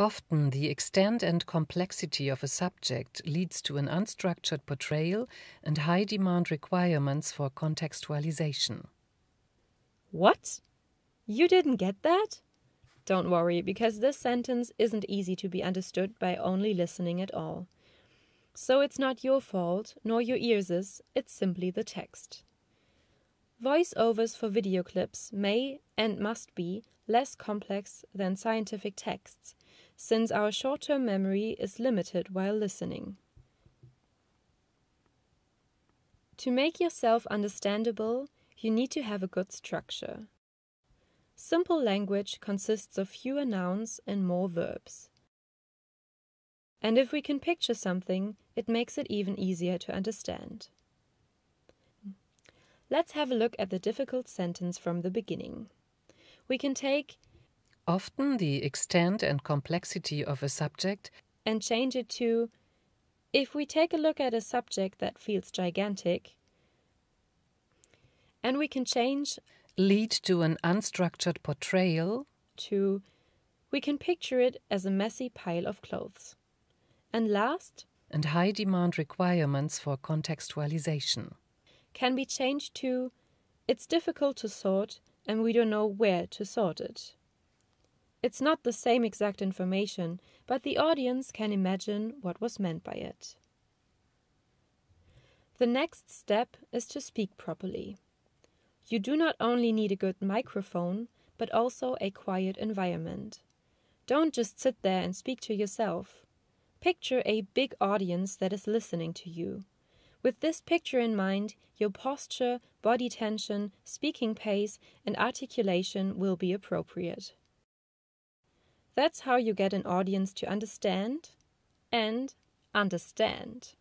Often, the extent and complexity of a subject leads to an unstructured portrayal and high demand requirements for contextualization. What? You didn't get that? Don't worry, because this sentence isn't easy to be understood by only listening at all. So it's not your fault, nor your ears', it's simply the text. Voiceovers for video clips may and must be less complex than scientific texts, since our short term memory is limited while listening. To make yourself understandable, you need to have a good structure. Simple language consists of fewer nouns and more verbs. And if we can picture something, it makes it even easier to understand. Let's have a look at the difficult sentence from the beginning. We can take often the extent and complexity of a subject and change it to if we take a look at a subject that feels gigantic, and we can change lead to an unstructured portrayal to we can picture it as a messy pile of clothes. And last, and high demand requirements for contextualization can be changed to it's difficult to sort and we don't know where to sort it. It's not the same exact information, but the audience can imagine what was meant by it. The next step is to speak properly. You do not only need a good microphone, but also a quiet environment. Don't just sit there and speak to yourself. Picture a big audience that is listening to you. With this picture in mind, your posture, body tension, speaking pace, and articulation will be appropriate. That's how you get an audience to understand and understand.